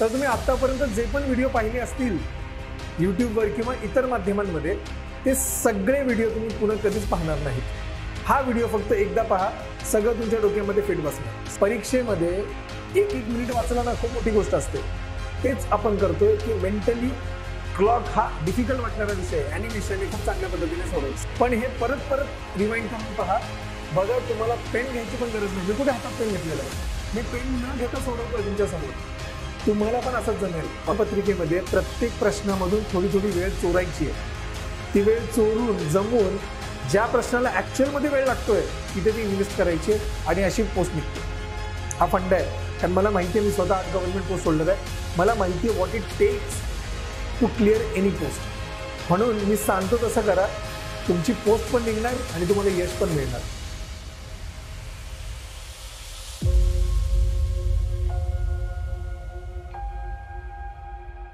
तर तुम्ही आत्तापर्यंत जे पण व्हिडिओ पाहिले असतील यूट्यूबवर किंवा इतर माध्यमांमध्ये ते सगळे व्हिडिओ तुम्ही पुन्हा कधीच पाहणार नाहीत हा व्हिडिओ फक्त एकदा पहा सगळं तुमच्या डोक्यामध्ये फिट बसणार परीक्षेमध्ये एक एक मिनिट वाचला ना खूप मोठी गोष्ट असते तेच आपण करतोय की मेंटली क्लॉक हा डिफिकल्ट वाटणारा विषय आणि विषयाने खूप चांगल्या पद्धतीने सोडवतो पण हे परत परत रिमाइंड करून पहा बघा तुम्हाला पेन घ्यायची पण गरज नाही मी कुठे हातात पेन घेतलेला आहे मी पेन न घेता सोडवतोय तुमच्यासमोर तुम्हाला पण असंच जमेल पत्रिकेमध्ये प्रत्येक प्रश्नामधून थोडी थोडी वेळ चोरायची आहे ती वेळ चोरून जमवून ज्या प्रश्नाला ॲक्च्युअलमध्ये वेळ लागतोय तिथे ती इन्व्हेस्ट करायची आणि अशी पोस्ट निघते हा फंड आहे कारण मला माहिती आहे मी स्वतः गव्हर्नमेंट पोस्ट सोडलेला आहे मला माहिती आहे what it takes to clear any post म्हणून मी सांगतो तसं करा तुमची पोस्ट पण निघणार आणि तुम्हाला यश पण मिळणार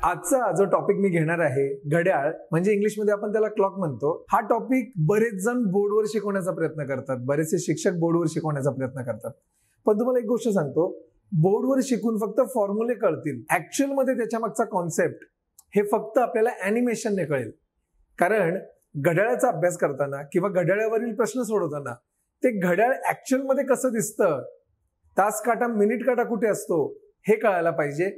आजचा जो टॉपिक मी घेणार आहे घड्याळ म्हणजे इंग्लिशमध्ये आपण त्याला क्लॉक म्हणतो हा टॉपिक बरेच जण बोर्डवर शिकवण्याचा प्रयत्न करतात बरेचसे शिक्षक बोर्डवर शिकवण्याचा प्रयत्न करतात पण तुम्हाला एक गोष्ट सांगतो बोर्डवर शिकून फक्त फॉर्म्युले कळतील ऍक्च्युअलमध्ये त्याच्या मागचा कॉन्सेप्ट हे फक्त आपल्याला अॅनिमेशनने कळेल कारण घड्याळाचा अभ्यास करताना किंवा घड्याळावरील प्रश्न सोडवताना ते घड्याळ ऍक्च्युअलमध्ये कसं दिसतं तास काटा मिनिट काटा कुठे असतो हे कळायला पाहिजे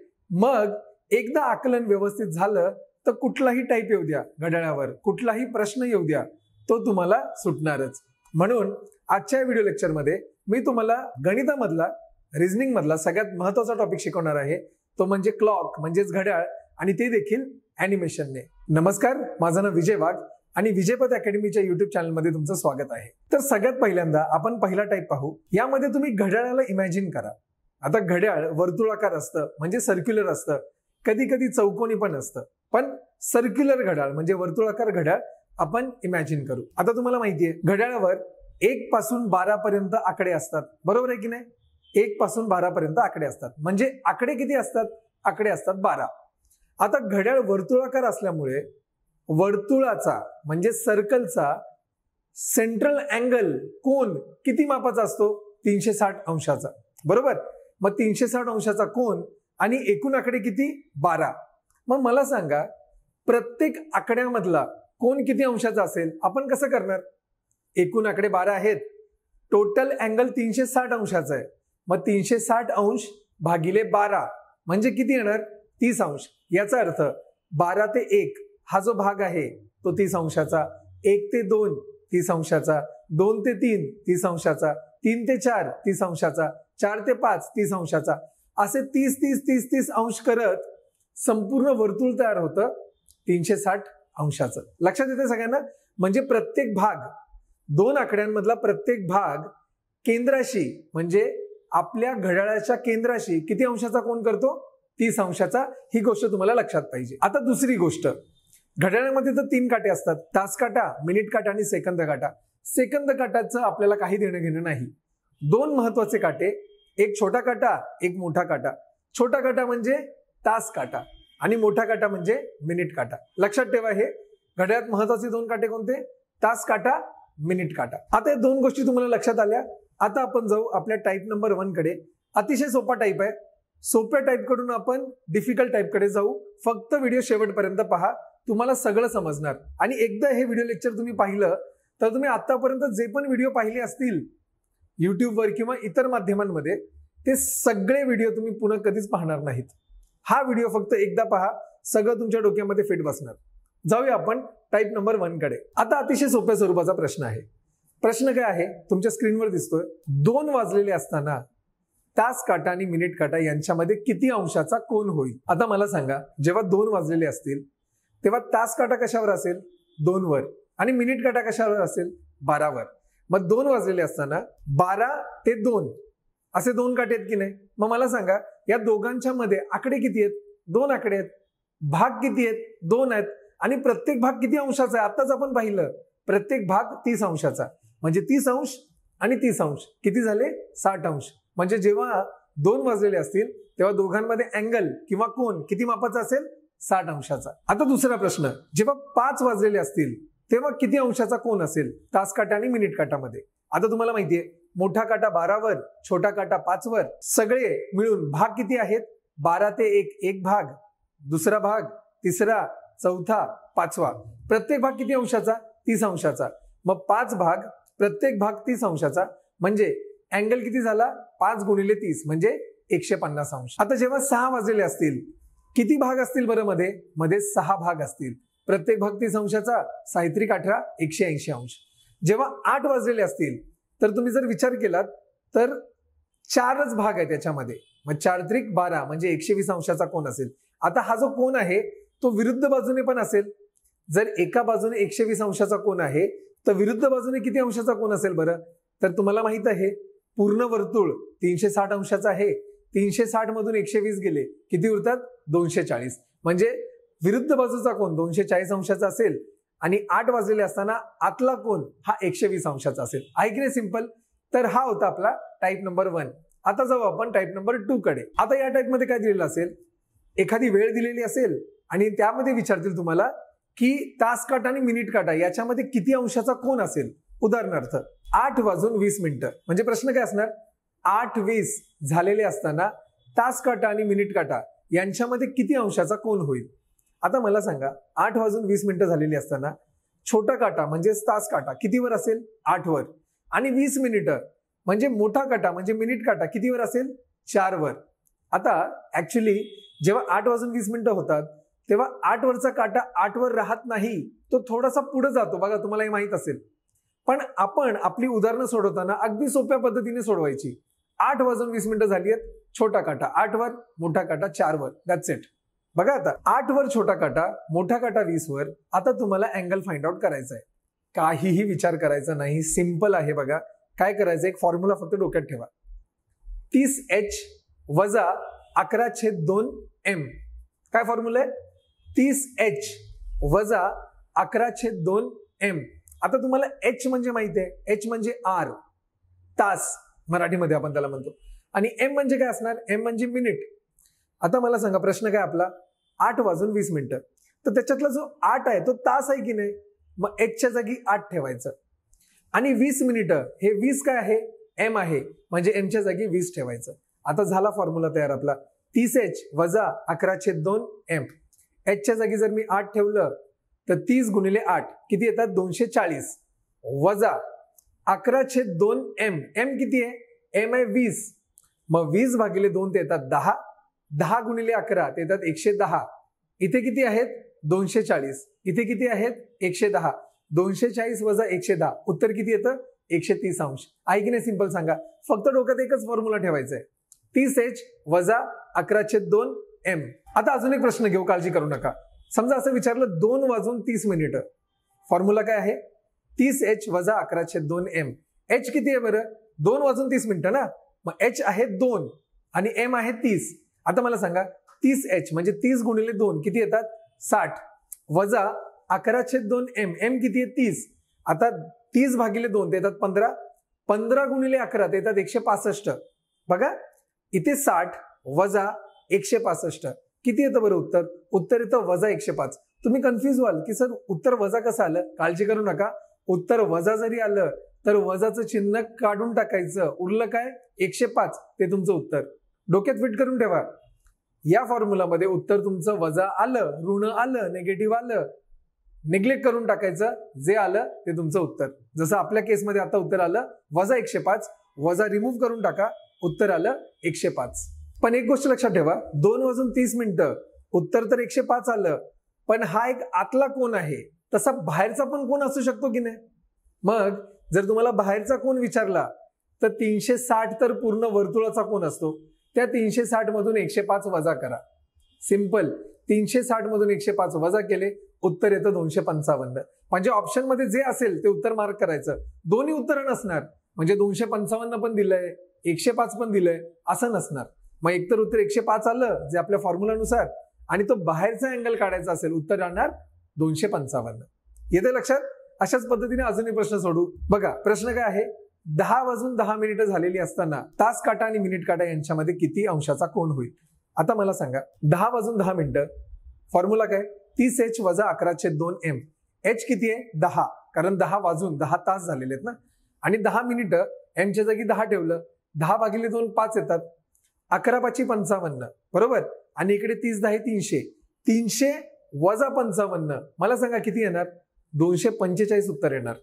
मग एकदा आकलन व्यवस्थित झालं तर कुठलाही टाईप येऊ द्या घड्याळावर कुठलाही प्रश्न येऊ द्या तो तुम्हाला सुटणारच म्हणून आजच्या व्हिडिओ लेक्चरमध्ये मी तुम्हाला गणितामधला मधला सगळ्यात महत्वाचा टॉपिक शिकवणार आहे तो म्हणजे क्लॉक म्हणजेच घड्याळ आणि ते देखील अॅनिमेशनने नमस्कार माझं नाव विजय वाघ आणि विजयपत अकॅडमीच्या युट्यूब चॅनलमध्ये तुमचं स्वागत आहे तर सगळ्यात पहिल्यांदा आपण पहिला टाईप पाहू यामध्ये तुम्ही घड्याळाला इमॅजिन करा आता घड्याळ वर्तुळाकार असतं म्हणजे सर्क्युलर असतं कधी कधी चौकोनी पण असतं पण सर्क्युलर घड्याळ म्हणजे वर्तुळाकार घड्याळ आपण इमॅजिन करू आता तुम्हाला माहितीये घड्याळावर एक पासून बारा पर्यंत आकडे असतात बरोबर आहे की नाही एक पासून बारा पर्यंत आकडे असतात म्हणजे आकडे किती असतात आकडे असतात बारा आता घड्याळ वर्तुळाकार असल्यामुळे वर्तुळाचा म्हणजे सर्कलचा सेंट्रल अँगल कोण किती मापाचा असतो तीनशे साठ अंशाचा बरोबर मग तीनशे साठ अंशाचा कोण आणि एकूण आकडे किती बारा मग मला सांगा प्रत्येक आकड्यामधला कोण किती अंशाचा असेल आपण कसं करणार एकूण आकडे बारा आहेत टोटल अँगल तीनशे साठ अंशाचा आहे मग तीनशे साठ अंश भागिले बारा म्हणजे किती येणार तीस अंश याचा अर्थ बारा ते एक हा जो भाग आहे तो तीस अंशाचा एक ते दोन तीस अंशाचा दोन ते तीन तीस अंशाचा तीन ते चार तीस अंशाचा चार ते पाच तीस अंशाचा असे तीस तीस तीस तीस अंश करत संपूर्ण वर्तुळ तयार होतं तीनशे साठ अंशाचं लक्षात येते सगळ्यांना म्हणजे प्रत्येक भाग दोन आकड्यांमधला प्रत्येक भाग केंद्राशी म्हणजे आपल्या घड्याळाच्या केंद्राशी किती अंशाचा कोण करतो तीस अंशाचा ही गोष्ट तुम्हाला लक्षात पाहिजे आता दुसरी गोष्ट घड्याळामध्ये तर तीन काटे असतात तास काटा मिनिट काटा आणि सेकंद काटा सेकंद काटाचं आपल्याला काही देणं घेणं नाही दोन महत्वाचे काटे एक छोटा काटा एक मोठा काटा छोटा काटा म्हणजे तास काटा आणि मोठा काटा म्हणजे मिनिट काटा लक्षात ठेवा हे घड्यात महत्वाचे दोन काटे कोणते तास काटा मिनिट काटा आता या दोन गोष्टी तुम्हाला लक्षात आल्या आता आपण जाऊ आपल्या टाईप नंबर वन कडे अतिशय सोपा टाईप आहे सोप्या टाईप कडून आपण डिफिकल्ट टाईप कडे जाऊ फक्त व्हिडिओ शेवटपर्यंत पहा तुम्हाला सगळं समजणार आणि एकदा हे व्हिडिओ लेक्चर तुम्ही पाहिलं तर तुम्ही आतापर्यंत जे पण व्हिडिओ पाहिले असतील यूट्यूबवर किंवा इतर माध्यमांमध्ये ते सगळे व्हिडिओ तुम्ही पुन्हा कधीच पाहणार नाहीत हा व्हिडिओ फक्त एकदा पहा सगळं तुमच्या डोक्यामध्ये फिट बसणार जाऊया आपण टाईप नंबर वनकडे आता अतिशय सोप्या स्वरूपाचा प्रश्न आहे प्रश्न काय आहे तुमच्या स्क्रीनवर दिसतोय दोन वाजलेले असताना तास काटा आणि मिनिट काटा यांच्यामध्ये किती अंशाचा कोण होईल आता मला सांगा जेव्हा दोन वाजलेले असतील तेव्हा तास काटा कशावर असेल वर आणि मिनिट काटा कशावर असेल बारावर मग दोन वाजलेले असताना बारा ते दोन असे दोन काटे आहेत की नाही मग मला सांगा या दोघांच्या मध्ये आकडे किती आहेत दोन आकडे आहेत भाग किती आहेत दोन आहेत आणि प्रत्येक भाग किती अंशाचा आहे आताच आपण पाहिलं प्रत्येक भाग तीस अंशाचा म्हणजे तीस अंश आणि तीस अंश किती झाले साठ अंश म्हणजे जेव्हा दोन वाजलेले असतील तेव्हा दोघांमध्ये अँगल किंवा कोण किती मापाचा असेल साठ अंशाचा आता दुसरा प्रश्न जेव्हा पाच वाजलेले असतील तेव्हा किती अंशाचा कोण असेल तास काटा आणि मिनिट काटामध्ये आता तुम्हाला माहितीये मोठा काटा बारावर छोटा काटा पाचवर सगळे मिळून भाग किती आहेत बारा ते एक एक भाग दुसरा भाग तिसरा चौथा पाचवा प्रत्येक भाग किती अंशाचा तीस अंशाचा मग पाच भाग प्रत्येक भाग तीस अंशाचा म्हणजे अँगल किती झाला पाच गुणिले तीस म्हणजे एकशे पन्नास अंश आता जेव्हा सहा वाजलेले असतील किती भाग असतील बरं मध्ये मध्ये सहा भाग असतील प्रत्येक भक्ती संशयाचा साहित्रिक अठरा एकशे ऐंशी अंश जेव्हा आठ वाजलेले असतील तर तुम्ही जर विचार केलात तर चारच भाग आहे त्याच्यामध्ये मग चारत्रिक बारा म्हणजे एकशे वीस अंशाचा कोण असेल आता हा जो कोण आहे तो विरुद्ध बाजूने पण असेल जर एका बाजूने एकशे वीस अंशाचा कोण आहे तर विरुद्ध बाजूने किती अंशाचा कोण असेल बरं तर तुम्हाला माहित आहे पूर्ण वर्तुळ तीनशे साठ अंशाचा आहे तीनशे साठ मधून एकशे वीस गेले किती उरतात दोनशे चाळीस म्हणजे विरुद्ध बाजूचा कोण दोनशे चाळीस अंशाचा असेल आणि आठ वाजलेले असताना आतला कोण हा एकशे वीस अंशाचा असेल ऐकले सिंपल तर हा होता आपला टाईप नंबर वन आता जाऊ आपण टाईप नंबर टू कडे आता या टाईपमध्ये काय दिलेलं असेल एखादी वेळ दिलेली असेल आणि त्यामध्ये विचारतील तुम्हाला की तास काटा आणि मिनिट काटा याच्यामध्ये किती अंशाचा कोण असेल उदाहरणार्थ आठ वाजून वीस मिनिटं म्हणजे प्रश्न काय असणार आठ वीस झालेले असताना तास काटा आणि मिनिट काटा यांच्यामध्ये किती अंशाचा कोण होईल आता मला सांगा आठ वाजून वीस मिनिटं झालेली असताना छोटा काटा म्हणजे तास काटा कितीवर असेल वर आणि वीस मिनिटं म्हणजे मोठा काटा म्हणजे मिनिट काटा कितीवर असेल वर आता ऍक्च्युली जेव्हा आठ वाजून वीस मिनिटं होतात तेव्हा वरचा काटा आठवर राहत नाही तो थोडासा पुढे जातो बघा तुम्हाला हे माहीत असेल पण आपण आपली उदाहरणं सोडवताना अगदी सोप्या पद्धतीने सोडवायची आठ वाजून वीस मिनिटं झाली आहेत छोटा काटा वर मोठा काटा वर दॅट्स इट बघा आता आठ वर छोटा काटा मोठा काटा वीस वर आता तुम्हाला अँगल फाइंड आउट करायचा आहे काहीही विचार करायचा नाही सिम्पल आहे बघा काय करायचं एक फॉर्म्युला फक्त डोक्यात ठेवा तीस एच वजा अकरा छेद दोन एम काय फॉर्म्युला आहे तीस एच वजा अकरा छेद दोन एम आता तुम्हाला एच म्हणजे माहिती आहे एच म्हणजे आर तास मराठीमध्ये आपण त्याला म्हणतो आणि एम म्हणजे काय असणार एम म्हणजे मिनिट आता मला सांगा प्रश्न काय आपला आठ वाजून वीस मिनिटं तर त्याच्यातला जो आठ आहे तो तास आहे की नाही मग एचच्या जागी आठ ठेवायचं आणि वीस मिनिटं हे वीस काय आहे एम आहे म्हणजे एमच्या जागी वीस ठेवायचं आता झाला फॉर्म्युला तयार आपला तीस एच वजा अकरा छेद दोन एम एचच्या जागी जर मी आठ ठेवलं तर तीस गुणिले आठ किती येतात दोनशे चाळीस वजा अकरा छेद दोन एम एम किती आहे एम आहे वीस मग वीस भागिले दोन ते येतात दहा दहा गुणिले अकरा ते येतात एकशे दहा इथे किती आहेत दोनशे चाळीस इथे किती आहेत एकशे दहा दोनशे चाळीस वजा एकशे दहा उत्तर किती येतं एकशे तीस अंश आहे की नाही सिंपल सांगा फक्त डोक्यात एकच फॉर्म्युला ठेवायचा आहे तीस एच वजा अकराचे दोन एम आता अजून एक प्रश्न घेऊ काळजी करू नका समजा असं विचारलं दोन वाजून तीस मिनिट फॉर्म्युला काय आहे तीस एच वजा अकराचे दोन एम एच किती आहे बरं दोन वाजून तीस मिनिटं ना मग एच आहे दोन आणि एम आहे तीस आता मला सांगा तीस एच म्हणजे तीस गुणिले दोन किती येतात साठ वजा अकरा छेद दोन एम एम किती आहे तीस आता तीस भागिले दोन ते येतात पंधरा पंधरा गुणिले अकरा ते येतात एकशे पासष्ट बघा इथे साठ वजा एकशे पासष्ट किती येतं बरं उत्तर उत्तर येतं वजा एकशे पाच तुम्ही कन्फ्यूज व्हाल की सर उत्तर वजा कसं आलं काळजी करू नका उत्तर वजा जरी आलं तर वजाचं चिन्ह काढून टाकायचं उरलं काय एकशे पाच ते तुमचं उत्तर डोक्यात फिट करून ठेवा या फॉर्म्युलामध्ये उत्तर तुमचं वजा आलं ऋण आलं नेगेटिव्ह आलं निग्लेक्ट करून टाकायचं जे आलं ते तुमचं उत्तर जसं आपल्या केसमध्ये आता उत्तर आलं वजा एकशे पाच वजा रिमूव्ह करून टाका उत्तर आलं एकशे पाच पण एक गोष्ट लक्षात ठेवा दोन वाजून तीस मिनिटं उत्तर तर एकशे पाच आलं पण हा एक आतला कोण आहे तसा बाहेरचा पण कोण असू शकतो की नाही मग जर तुम्हाला बाहेरचा कोण विचारला तर तीनशे साठ तर पूर्ण वर्तुळाचा कोण असतो त्या तीनशे साठ मधून एकशे पाच वजा करा सिंपल तीनशे साठ मधून एकशे पाच वजा केले उत्तर येतं दोनशे पंचावन्न म्हणजे ऑप्शनमध्ये जे असेल ते उत्तर मार्क करायचं दोन्ही उत्तरं नसणार म्हणजे दोनशे पंचावन्न पण दिलंय एकशे पाच पण दिलंय असं नसणार मग एकतर उत्तर एकशे पाच आलं जे आपल्या फॉर्म्युलानुसार आणि तो बाहेरचा अँगल काढायचा असेल उत्तर आणणार दोनशे पंचावन्न येते लक्षात अशाच पद्धतीने अजूनही प्रश्न सोडू बघा प्रश्न काय आहे दहा वाजून दहा मिनिटं झालेली असताना तास काटा आणि मिनिट काटा यांच्यामध्ये किती अंशाचा कोण होईल आता मला सांगा दहा वाजून दहा मिनिटं फॉर्म्युला काय तीस एच वजा अकराचे दोन एम एच किती आहे दहा कारण दहा वाजून दहा तास झालेले आहेत ना आणि दहा मिनिटं एमच्या जागी दहा ठेवलं दहा भागिले दोन पाच येतात अकरा पाचशे पंचावन्न बरोबर आणि इकडे तीस दहा तीनशे तीनशे वजा पंचावन्न मला सांगा किती येणार दोनशे पंचेचाळीस उत्तर येणार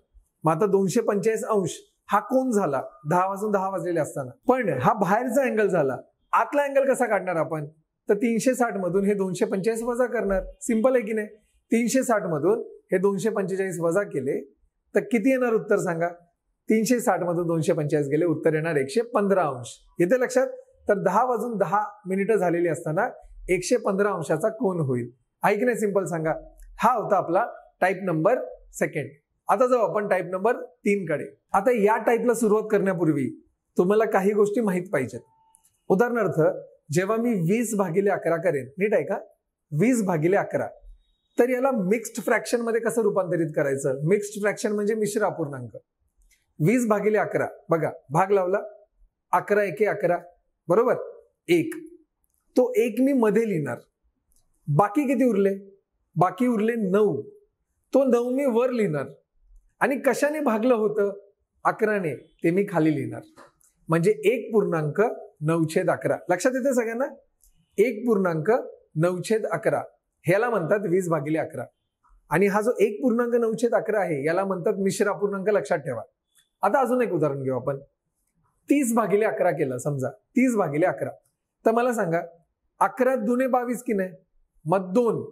मग आता दोनशे पंचेचाळीस अंश हा कोण झाला दहा वाजून दहा वाजलेले असताना पण हा बाहेरचा अँगल झाला आतला अँगल कसा काढणार आपण तर तीनशे साठ मधून हे दोनशे पंचेचाळीस वजा करणार सिंपल आहे की नाही तीनशे साठ मधून हे दोनशे पंचेचाळीस वजा केले तर किती येणार उत्तर सांगा तीनशे साठ मधून दोनशे पंचेचाळीस गेले उत्तर येणार एकशे पंधरा अंश येते लक्षात तर दहा वाजून दहा मिनिटं झालेली असताना एकशे पंधरा अंशाचा कोण होईल नाही सिंपल सांगा हा होता आपला टाईप नंबर सेकंड आता जाऊ आपण टाईप नंबर तीन कडे आता या टाईपला सुरुवात करण्यापूर्वी तुम्हाला काही गोष्टी माहीत पाहिजेत उदाहरणार्थ जेव्हा मी वीस भागिले अकरा करेन नीट आहे का वीस भागिले अकरा तर याला मिक्स्ड फ्रॅक्शन मध्ये कसं रूपांतरित करायचं मिक्स्ड फ्रॅक्शन म्हणजे मिश्र अपूर्णांक वीस भागिले अकरा बघा भाग लावला अकरा एके अकरा बरोबर एक तो एक मी मध्ये लिहिणार बाकी किती उरले बाकी उरले नऊ तो नऊ मी वर लिहिणार आणि कशाने भागलं होतं अकराने ते मी खाली लिहिणार म्हणजे एक पूर्णांक नऊछेद अकरा लक्षात येते सगळ्यांना एक पूर्णांक नऊछेद अकरा ह्याला म्हणतात वीस भागिले अकरा आणि हा जो एक पूर्णांक नऊछेद अकरा आहे याला म्हणतात मिश्रा पूर्णांक लक्षात ठेवा आता अजून एक उदाहरण घेऊ आपण तीस भागिले अकरा केलं समजा तीस भागिले अकरा तर मला सांगा अकरा दुने बावीस की नाही मग दोन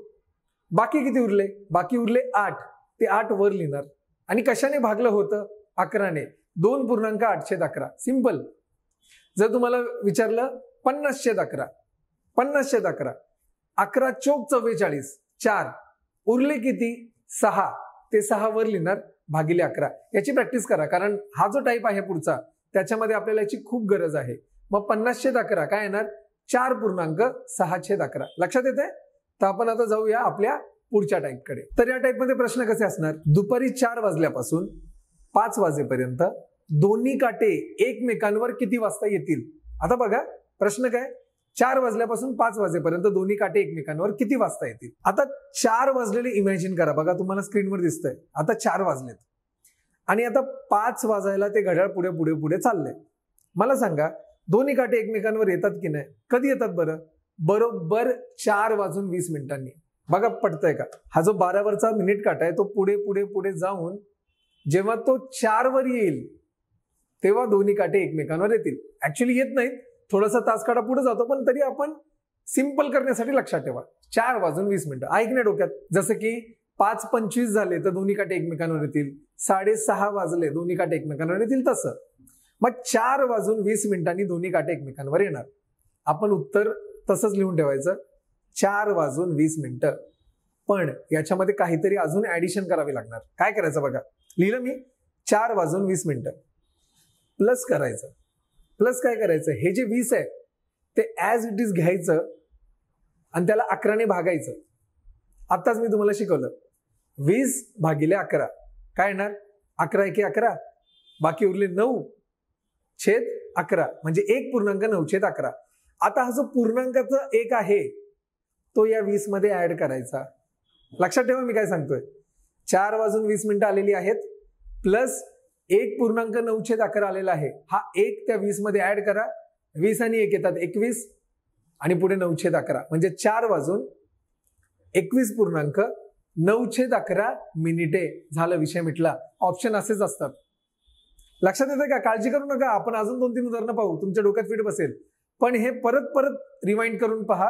बाकी किती उरले बाकी उरले आठ ते आठ वर लिहिणार आणि कशाने भागलं होतं अकराने दोन पूर्णांक आठशे अकरा सिंपल जर तुम्हाला विचारलं पन्नास छेद अकरा पन्नास अकरा अकरा चोक चव्वेचाळीस चार उरले किती सहा ते सहा वर लिहिणार भागिले अकरा याची प्रॅक्टिस करा कारण हा जो टाईप आहे पुढचा त्याच्यामध्ये आपल्याला याची खूप गरज आहे मग पन्नास अकरा काय येणार चार पूर्णांक सहा छेद अकरा लक्षात येते तर आपण आता जाऊया आपल्या पुढच्या टाईपकडे तर या टाईपमध्ये प्रश्न कसे असणार दुपारी चार वाजल्यापासून पाच वाजेपर्यंत दोन्ही काटे एकमेकांवर किती वाजता येतील आता बघा प्रश्न काय चार वाजल्यापासून पाच वाजेपर्यंत दोन्ही काटे एकमेकांवर किती वाजता येतील आता चार वाजलेले इमॅजिन करा बघा तुम्हाला स्क्रीनवर दिसतंय आता चार वाजलेत आणि आता पाच वाजायला ते घड्याळ पुढे पुढे पुढे चाललंय मला सांगा दोन्ही काटे एकमेकांवर येतात की नाही कधी येतात बरं बरोबर चार वाजून वीस मिनिटांनी बघा पडतंय का हा जो बारावरचा मिनिट काटा आहे तो पुढे पुढे पुढे जाऊन जेव्हा तो वर येईल तेव्हा दोन्ही काटे एकमेकांवर येतील ऍक्च्युली येत नाहीत थोडासा तास काटा पुढे जातो पण तरी आपण सिम्पल करण्यासाठी लक्षात ठेवा चार वाजून वीस मिनिटं ऐकण्या डोक्यात जसं की पाच पंचवीस झाले तर दोन्ही काटे एकमेकांवर येतील साडेसहा वाजले दोन्ही काटे एकमेकांवर येतील तसं मग चार वाजून वीस मिनिटांनी दोन्ही काटे एकमेकांवर येणार आपण उत्तर तसंच लिहून ठेवायचं चार वाजून वीस मिनिटं पण याच्यामध्ये काहीतरी अजून ऍडिशन करावी लागणार काय करायचं बघा लिहिलं मी चार वाजून वीस मिनिटं प्लस करायचं प्लस काय करायचं हे जे वीस आहे ते ॲज इट इज घ्यायचं आणि त्याला अकराने भागायचं आत्ताच मी तुम्हाला शिकवलं वीस भागिले अकरा काय येणार अकरा एके अकरा बाकी उरले नऊ छेद अकरा म्हणजे एक पूर्णांक नऊ छेद अकरा आता हा जो पूर्णांकाचं एक आहे तो या वीसमध्ये ऍड करायचा लक्षात ठेवा मी काय सांगतोय चार वाजून वीस मिनिटं आलेली आहेत प्लस एक पूर्णांक नऊशेद अकरा आलेला आहे हा एक त्या वीसमध्ये ऍड करा वीस आणि एक येतात एकवीस आणि पुढे नऊशेद अकरा म्हणजे चार वाजून एकवीस पूर्णांक नऊशेद अकरा मिनिटे झालं विषय मिटला ऑप्शन असेच असतात लक्षात येतं का काळजी करू नका आपण अजून दोन तीन उदाहरणं पाहू तुमच्या डोक्यात फिट बसेल पण हे परत परत रिवाइंड करून पहा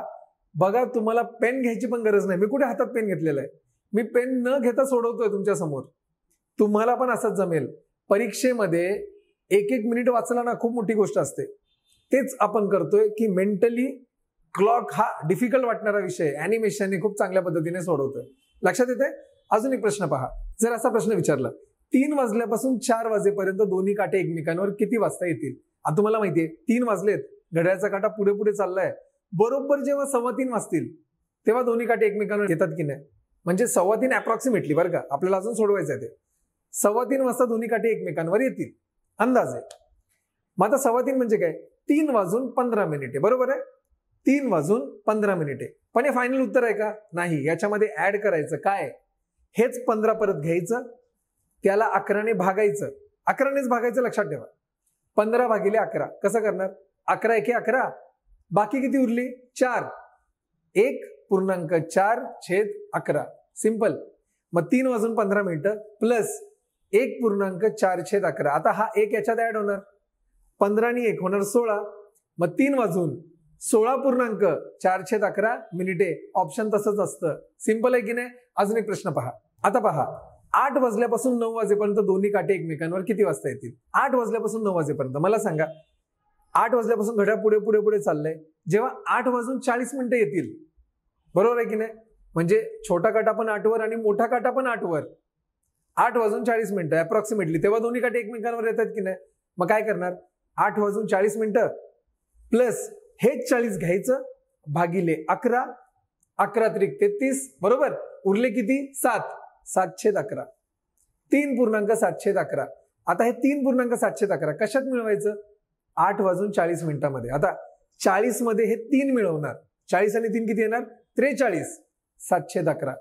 बघा तुम्हाला पेन घ्यायची पण गरज नाही मी कुठे हातात पेन घेतलेला आहे मी पेन न घेता सोडवतोय तुमच्या समोर तुम्हाला पण असंच जमेल परीक्षेमध्ये एक एक मिनिट वाचला ना खूप मोठी गोष्ट असते तेच आपण करतोय की मेंटली क्लॉक हा डिफिकल्ट वाटणारा विषय अॅनिमेशनने खूप चांगल्या पद्धतीने सोडवतोय लक्षात येत अजून एक प्रश्न पहा जर असा प्रश्न विचारला तीन वाजल्यापासून चार वाजेपर्यंत दोन्ही काटे एकमेकांवर किती वाजता येतील आता तुम्हाला माहितीये तीन वाजलेत घड्याचा काटा पुढे पुढे चाललाय बरोबर जेव्हा सव्वा तीन वाजतील तेव्हा दोन्ही काठी एकमेकांवर येतात की नाही म्हणजे सव्वा तीन अप्रॉक्सिमेटली बरं का आपल्याला अजून सोडवायचं आहे ते सव्वा तीन वाजता दोन्ही काठी एकमेकांवर येतील अंदाज आहे मग आता सव्वा तीन म्हणजे काय तीन वाजून पंधरा मिनिटे बरोबर आहे तीन वाजून पंधरा मिनिटे पण हे फायनल उत्तर आहे का नाही याच्यामध्ये ऍड करायचं काय हेच पंधरा परत घ्यायचं त्याला अकराने भागायचं अकरानेच भागायचं लक्षात ठेवा पंधरा भागिले अकरा कसं करणार अकरा एके अकरा बाकी किती उरली चार एक पूर्णांक चार छेद अकरा सिंपल मग तीन वाजून पंधरा मिनिटं प्लस एक पूर्णांक चार छेद अकरा आता हा एक याच्यात ऍड होणार पंधरानी एक होणार सोळा मग तीन वाजून सोळा पूर्णांक चार छेद अकरा मिनिटे ऑप्शन तसंच असतं सिंपल आहे की नाही अजून एक प्रश्न पहा आता पहा आठ वाजल्यापासून नऊ वाजेपर्यंत दोन्ही काटे एकमेकांवर किती वाजता येतील आठ वाजल्यापासून नऊ वाजेपर्यंत मला सांगा आठ वाजल्यापासून घड्या पुढे पुढे पुढे चाललंय जेव्हा आठ वाजून चाळीस मिनिटं येतील बरोबर आहे की नाही म्हणजे छोटा काटा पण आठवर आणि मोठा काटा पण आठवर आठ वाजून चाळीस मिनिटं अप्रॉक्सिमेटली तेव्हा दोन्ही काटे एकमेकांवर येतात की नाही मग काय करणार आठ वाजून चाळीस मिनिटं प्लस हेच चाळीस घ्यायचं भागिले अकरा अकरा त्रिक तेहतीस बरोबर उरले किती सात सातशे अकरा तीन पूर्णांक छेद अकरा आता हे तीन पूर्णांक छेद अकरा कशात मिळवायचं आठ वाजून चाळीस मिनिटामध्ये आता चाळीस मध्ये हे तीन मिळवणार चाळीस आणि तीन किती येणार त्रेचाळीस सातशे अकरा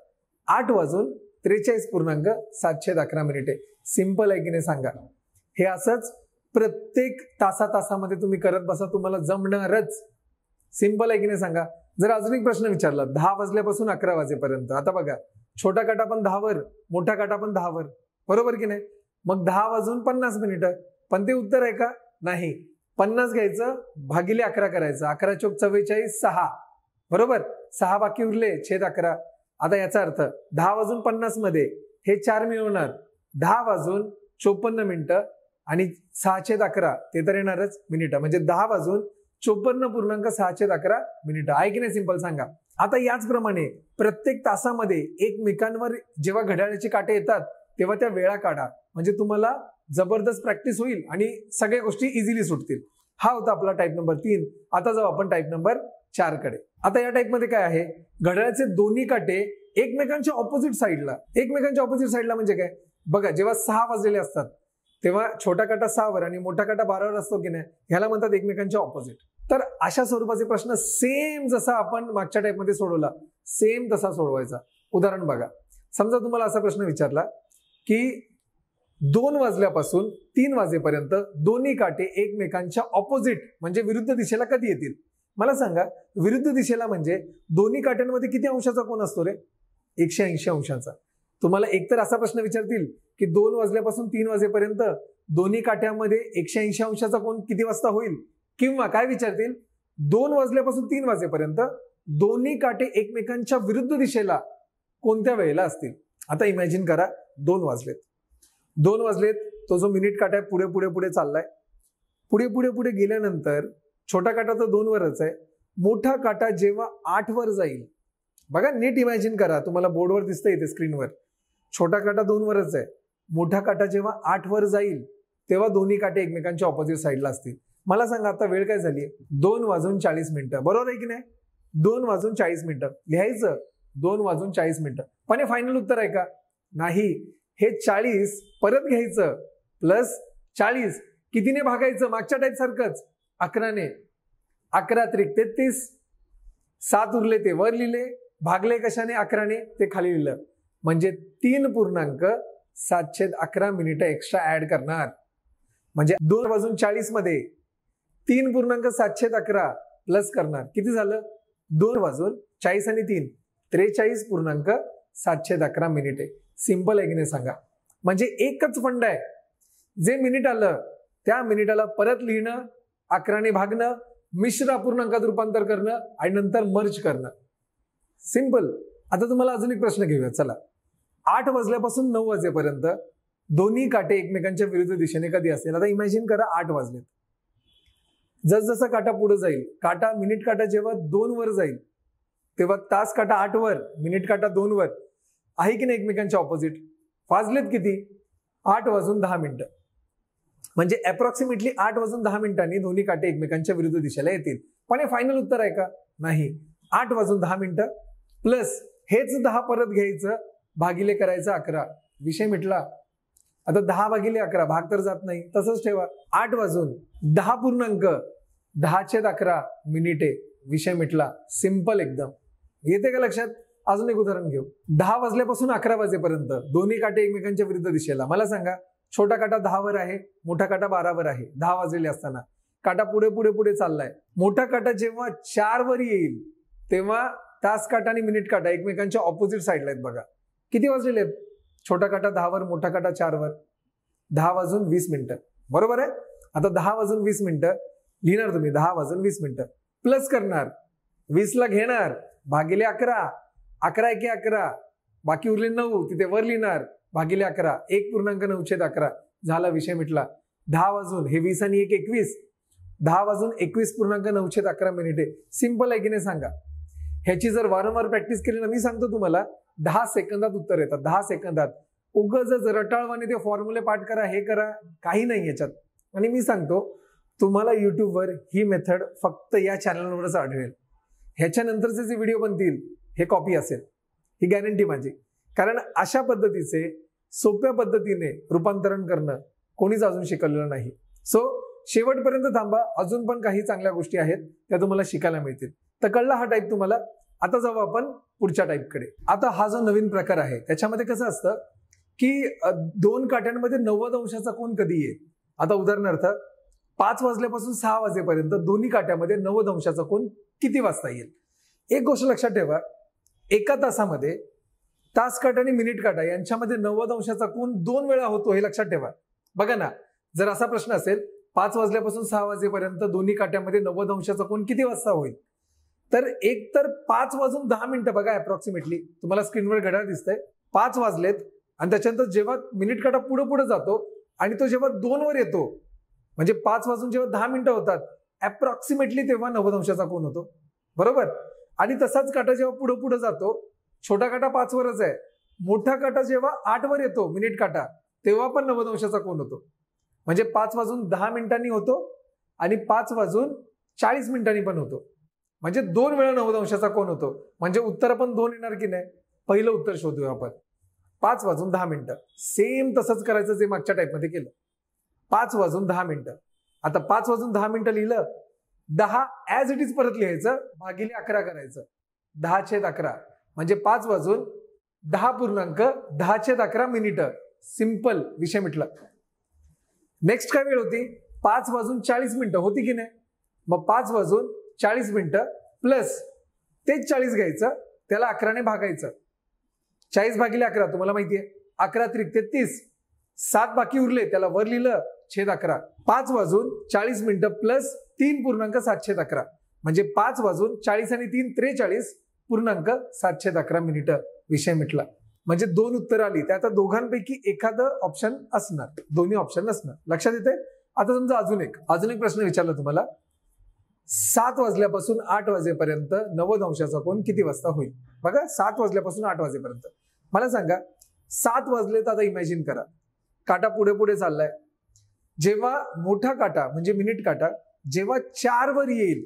आठ वाजून त्रेचाळीस पूर्णांक सातशे अकरा मिनिटे सिंपल आहे की नाही सांगा हे असंच प्रत्येक तासा तासामध्ये तुम्ही करत बसा तुम्हाला जमणारच सिम्पल आहे की नाही सांगा जर अजून एक प्रश्न विचारला दहा वाजल्यापासून अकरा वाजेपर्यंत आता बघा छोटा काटा पण दहावर मोठा काटा पण दहावर बरोबर की नाही मग दहा वाजून पन्नास मिनिटं पण ते उत्तर आहे का नाही पन्नास घ्यायचं भागिले अकरा करायचं अकरा चोक चव्वेचाळीस सहा बरोबर सहा बाकी उरले छेद अकरा आता याचा अर्थ दहा वाजून पन्नास मध्ये हे चार मिळवणार दहा वाजून चोपन्न मिनिटं आणि सहाशेद अकरा ते तर येणारच मिनिटं म्हणजे दहा वाजून चोपन्न पूर्णांक छेद अकरा मिनिटं आहे की नाही सिंपल सांगा आता याचप्रमाणे प्रत्येक तासामध्ये एकमेकांवर जेव्हा घड्याळाची काटे येतात तेव्हा त्या वेळा काढा म्हणजे तुम्हाला जबरदस्त प्रॅक्टिस होईल आणि सगळ्या गोष्टी इझिली सुटतील हा होता आपला टाईप नंबर तीन आता जाऊ आपण टाईप नंबर कडे आता या मध्ये काय आहे घड्याळाचे दोन्ही काटे एकमेकांच्या ऑपोजिट साईडला एकमेकांच्या ऑपोजिट साईडला म्हणजे काय बघा जेव्हा सहा वाजलेले असतात तेव्हा छोटा काटा वर आणि मोठा काटा बारावर असतो की नाही ह्याला म्हणतात एकमेकांच्या ऑपोजिट तर अशा स्वरूपाचे प्रश्न सेम जसा आपण मागच्या टाईपमध्ये सोडवला सेम तसा सोडवायचा उदाहरण बघा समजा तुम्हाला असा प्रश्न विचारला की दोन वाजल्यापासून तीन वाजेपर्यंत दोन्ही काटे एकमेकांच्या ऑपोजिट म्हणजे विरुद्ध दिशेला कधी येतील मला सांगा विरुद्ध दिशेला म्हणजे दोन्ही काट्यांमध्ये किती अंशाचा कोण असतो रे एकशे ऐंशी अंशाचा तुम्हाला एकतर असा प्रश्न विचारतील की दोन वाजल्यापासून तीन वाजेपर्यंत दोन्ही काट्यामध्ये एकशे ऐंशी अंशाचा कोण किती वाजता होईल किंवा काय विचारतील दोन वाजल्यापासून तीन वाजेपर्यंत दोन्ही काटे एकमेकांच्या विरुद्ध दिशेला कोणत्या वेळेला असतील आता इमॅजिन करा दोन वाजलेत दोन वाजलेत तो जो मिनिट काटा आहे पुढे पुढे पुढे चाललाय पुढे पुढे पुढे गेल्यानंतर छोटा काटा तर वरच आहे मोठा काटा जेव्हा आठवर जाईल बघा नीट इमॅजिन करा तुम्हाला बोर्डवर दिसतंय इथे स्क्रीनवर छोटा काटा दोनवरच आहे मोठा काटा जेव्हा आठवर जाईल तेव्हा दोन्ही काटे एकमेकांच्या ऑपोजिट साईडला असतील मला सांगा आता वेळ काय झाली दोन वाजून चाळीस मिनिटं बरोबर आहे की नाही दोन वाजून चाळीस मिनिटं लिहायचं दोन वाजून चाळीस मिनिटं पण हे फायनल उत्तर आहे का नाही हे चाळीस परत घ्यायचं प्लस चाळीस कितीने भागायचं मागच्या टाईप सारखंच अकराने अकरा त्रिक तेहतीस सात उरले ते वर लिहिले भागले कशाने अकराने ते खाली लिहिलं म्हणजे तीन पूर्णांक सातशे अकरा मिनिट एक्स्ट्रा ऍड करणार म्हणजे दोन वाजून चाळीस मध्ये तीन पूर्णांक सातशे अकरा प्लस करणार किती झालं दोन वाजून चाळीस आणि तीन त्रेचाळीस पूर्णांक सातशे अकरा मिनिटे सिम्पल नाही सांगा म्हणजे एकच फंड आहे जे मिनिट आलं त्या मिनिटाला परत लिहिणं अकराने भागणं मिश्र अपूर्णांकात रूपांतर करणं आणि नंतर मर्ज करणं सिंपल आता तुम्हाला अजून एक प्रश्न घेऊया चला आठ वाजल्यापासून नऊ वाजेपर्यंत दोन्ही काटे एकमेकांच्या विरुद्ध दिशेने कधी असतील आता इमॅजिन करा आठ वाजलेत जसजसा काटा पुढे जाईल काटा मिनिट काटा जेव्हा दोन वर जाईल तेव्हा तास काटा आठवर मिनिट काटा वर आहे की नाही एकमेकांच्या ऑपोजिट वाजलेत किती आठ वाजून दहा मिनिटं म्हणजे अप्रॉक्सिमेटली आठ वाजून दहा मिनिटांनी दोन्ही काटे एकमेकांच्या विरुद्ध दिशेला येतील पण हे फायनल उत्तर आहे का नाही आठ वाजून दहा मिनिटं प्लस हेच दहा परत घ्यायचं भागिले करायचं अकरा विषय मिटला आता दहा भागिले अकरा भाग तर जात नाही तसंच ठेवा आठ वाजून दहा पूर्णांक दहा छेद अकरा मिनिटे विषय मिटला सिंपल एकदम येते का लक्षात अजून एक उदाहरण घेऊ दहा वाजल्यापासून अकरा वाजेपर्यंत दोन्ही काटे एकमेकांच्या विरुद्ध दिशेला मला सांगा छोटा काटा दहावर आहे मोठा काटा बारावर आहे दहा वाजलेले असताना काटा पुढे पुढे पुढे चाललाय मोठा काटा जेव्हा चार वर येईल तेव्हा तास काटा आणि मिनिट काटा एकमेकांच्या ऑपोजिट साईडला आहेत बघा किती वाजलेले आहेत छोटा काटा दहावर मोठा काटा वर दहा वाजून वीस मिनिटं बरोबर आहे आता दहा वाजून वीस मिनिटं लिहिणार तुम्ही दहा वाजून वीस मिनिटं प्लस करणार वीसला घेणार भागिले अकरा अकरा एके अकरा बाकी उरले नऊ तिथे वर लिहिणार भागिले अकरा एक पूर्णांक नऊशेद अकरा झाला विषय मिटला दहा वाजून हे वीस आणि एक एकवीस दहा वाजून एकवीस पूर्णांक नऊशेद अकरा मिनिटे सिंपल आहे की नाही सांगा ह्याची जर वारंवार प्रॅक्टिस केली ना मी सांगतो तुम्हाला दहा सेकंदात उत्तर येतात दहा सेकंदात उगच जर रटाळवाने ते फॉर्म्युले पाठ करा हे करा काही नाही याच्यात आणि मी सांगतो तुम्हाला युट्यूबवर ही मेथड फक्त या चॅनलवरच आढळेल ह्याच्यानंतरचे जे व्हिडिओ बनतील हे कॉपी असेल ही गॅरंटी माझी कारण अशा पद्धतीचे सोप्या पद्धतीने रूपांतरण करणं कोणीच अजून शिकवलेलं नाही सो शेवटपर्यंत थांबा अजून पण काही चांगल्या गोष्टी आहेत त्या तुम्हाला शिकायला मिळतील तर कळला हा टाईप तुम्हाला आता जाऊ आपण पुढच्या टाईपकडे आता हा जो नवीन प्रकार आहे त्याच्यामध्ये कसं असतं की दोन काट्यांमध्ये नव्वद अंशाचा कोण कधी येईल आता उदाहरणार्थ पाच वाजल्यापासून सहा वाजेपर्यंत दोन्ही काट्यामध्ये नव्वद अंशाचा कोण किती वाजता येईल एक गोष्ट लक्षात ठेवा एका तासामध्ये तास काटा आणि मिनिट काटा यांच्यामध्ये नव्वद अंशाचा कोण दोन वेळा होतो हे लक्षात ठेवा बघा ना जर असा प्रश्न असेल पाच वाजल्यापासून सहा वाजेपर्यंत दोन्ही काट्यामध्ये नव्वद अंशाचा कोण किती वाजता होईल तर एक तर पाच वाजून दहा मिनिटं बघा अप्रॉक्सिमेटली तुम्हाला स्क्रीनवर घड्याळ दिसतंय पाच वाजलेत आणि त्याच्यानंतर जेव्हा मिनिट काटा पुढे पुढे जातो आणि तो जेव्हा वर येतो म्हणजे पाच वाजून जेव्हा दहा मिनिटं होतात अप्रॉक्सिमेटली तेव्हा नवदंशाचा अंशाचा कोण होतो बरोबर आणि तसाच काटा जेव्हा पुढे पुढे जातो छोटा काटा पाचवरच आहे मोठा काटा जेव्हा वर येतो मिनिट काटा तेव्हा पण नव्वद अंशाचा कोण होतो म्हणजे पाच वाजून दहा मिनिटांनी होतो आणि पाच वाजून चाळीस मिनिटांनी पण होतो म्हणजे दोन वेळा नवदंशाचा अंशाचा कोण होतो म्हणजे उत्तर पण दोन येणार की नाही पहिलं उत्तर शोधूया आपण पाच वाजून दहा मिनिटं सेम तसंच करायचं जे मागच्या टाईपमध्ये केलं पाच वाजून दहा मिनिटं आता पाच वाजून दहा मिनिटं लिहिलं दहा ऍज इट इज परत लिहायचं भागिले अकरा करायचं दहा छेद अकरा म्हणजे पाच वाजून दहा पूर्णांक दहा छेद अकरा मिनिटं सिंपल विषय मिटला नेक्स्ट काय वेळ होती पाच वाजून चाळीस मिनिटं होती की नाही मग पाच वाजून चाळीस मिनिटं प्लस तेच चाळीस घ्यायचं त्याला अकराने भागायचं चाळीस भागिले अकरा तुम्हाला माहिती आहे अकरा त्रिक ते तीस सात बाकी उरले त्याला वर लिहिलं छेद अकरा पाच वाजून चाळीस मिनिटं प्लस तीन पूर्णांक सातशे अकरा म्हणजे पाच वाजून चाळीस आणि तीन त्रेचाळीस पूर्णांक सातशे अकरा मिनिटं विषय मिटला म्हणजे दोन उत्तर आली त्या आता दोघांपैकी एखादं ऑप्शन असणार दोन्ही ऑप्शन असणार लक्षात येते आता समजा अजून एक अजून एक प्रश्न विचारला तुम्हाला सात वाजल्यापासून आठ वाजेपर्यंत नव्वद अंशाचा कोण किती वाजता होईल बघा सात वाजल्यापासून आठ वाजेपर्यंत मला सांगा सात वाजले तर आता इमॅजिन करा काटा पुढे पुढे चाललाय जेव्हा मोठा काटा म्हणजे मिनिट काटा जेव्हा चार वर येईल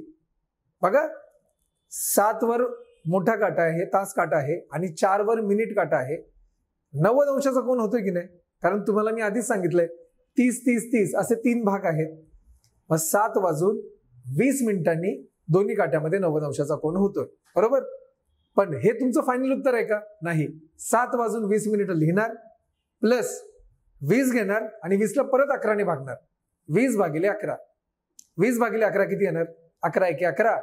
बघा सात वर मोठा काटा आहे तास काटा आहे आणि चार वर मिनिट काटा आहे नव्वद अंशाचा कोण होतोय की नाही कारण तुम्हाला मी आधीच सांगितलंय तीस तीस तीस असे तीन भाग आहेत मग सात वाजून वीस मिनिटांनी दोन्ही काट्यामध्ये नव्वद अंशाचा कोण होतोय बरोबर पण हे तुमचं फायनल उत्तर आहे का नाही सात वाजून वीस मिनिटं लिहिणार प्लस वीस घेणार आणि वीसला परत अकराने भागणार वीस भागिले अकरा वीस भागिले अकरा किती येणार अकरा एक अकरा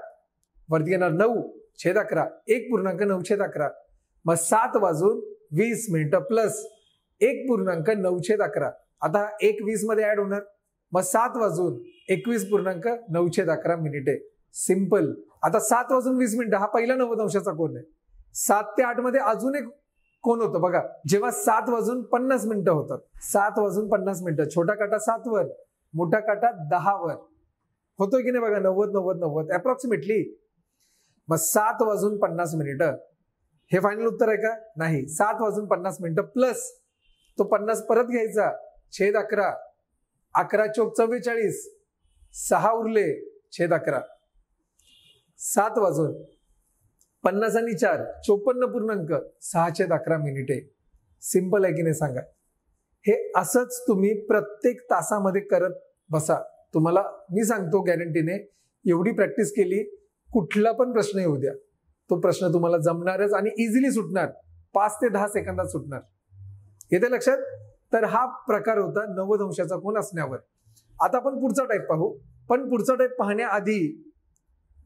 वरती येणार नऊ छेद अकरा एक पूर्णांक नऊ छेद अकरा मग सात वाजून वीस मिनिटं प्लस एक पूर्णांक नऊ छेद अकरा आता एक वीस मध्ये ऍड होणार मग सात वाजून एकवीस पूर्णांक नऊ छेद अकरा मिनिटे सिम्पल आता सात वाजून वीस मिनिटं हा पहिला नव्वद अंशाचा कोण आहे सात ते आठ मध्ये अजून एक कोण होतं बघा जेव्हा सात वाजून पन्नास मिनिटं होतात सात वाजून पन्नास मिनिटं छोटा काटा वर मोठा काटा दहावर होतो की नाही बघा नव्वद नव्वद नव्वद अप्रॉक्सिमेटली मग सात वाजून पन्नास मिनिटं हे फायनल उत्तर आहे का नाही सात वाजून पन्नास मिनिटं प्लस तो पन्नास परत घ्यायचा छेद अकरा अकरा चोक चव्वेचाळीस सहा उरले छेद अकरा सात वाजून पन्नास आणि चार चोपन्न पूर्णांक सहाशे अकरा मिनिटे सिंपल आहे की नाही सांगा हे असंच तुम्ही प्रत्येक तासामध्ये करत बसा तुम्हाला मी सांगतो गॅरंटीने एवढी प्रॅक्टिस केली कुठला पण प्रश्न येऊ द्या तो प्रश्न तुम्हाला जमणारच आणि इझिली सुटणार पाच ते दहा सेकंदात सुटणार येते लक्षात तर हा प्रकार होता नवद अंशाचा कोण असण्यावर आता आपण पुढचा टाईप पाहू पण पुढचा टाईप पाहण्याआधी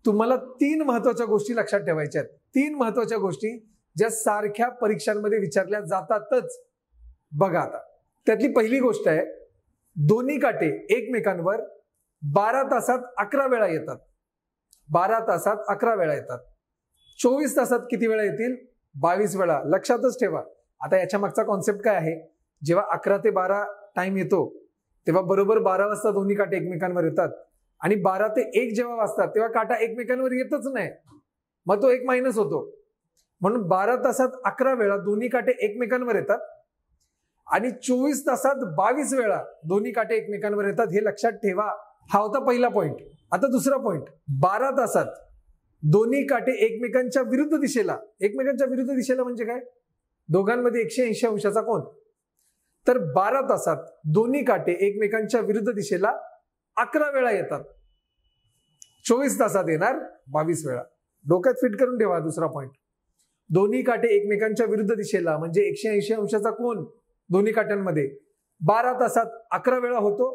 तुम्हाला तीन महत्वाच्या गोष्टी लक्षात ठेवायच्या आहेत तीन महत्वाच्या गोष्टी ज्या सारख्या परीक्षांमध्ये विचारल्या जातातच बघा आता त्यातली पहिली गोष्ट आहे दोन्ही काटे एकमेकांवर बारा तासात अकरा वेळा येतात बारा तासात अकरा वेळा येतात चोवीस तासात किती वेळा येतील बावीस वेळा लक्षातच ठेवा आता याच्या मागचा कॉन्सेप्ट काय आहे जेव्हा अकरा ते बारा टाइम येतो तेव्हा बरोबर बारा वाजता दोन्ही काटे एकमेकांवर येतात आणि बारा ते एक जेव्हा वाजतात तेव्हा काटा एकमेकांवर येतच नाही मग तो एक मायनस होतो म्हणून बारा तासात अकरा वेळा दोन्ही काटे एकमेकांवर येतात आणि चोवीस तासात बावीस वेळा दोन्ही काटे एकमेकांवर येतात हे लक्षात ठेवा हा होता पहिला पॉईंट आता दुसरा पॉईंट बारा तासात दोन्ही काटे एकमेकांच्या विरुद्ध दिशेला एकमेकांच्या विरुद्ध दिशेला म्हणजे काय दोघांमध्ये एकशे ऐंशी अंशाचा कोण तर बारा तासात दोन्ही काटे एकमेकांच्या विरुद्ध दिशेला अकरा वेळा येतात चोवीस तासात येणार बावीस वेळा डोक्यात फिट करून ठेवा दुसरा पॉईंट दोन्ही काटे एकमेकांच्या विरुद्ध दिशेला म्हणजे एकशे ऐंशी अंशाचा कोण दोन्ही काट्यांमध्ये बारा तासात अकरा वेळा होतो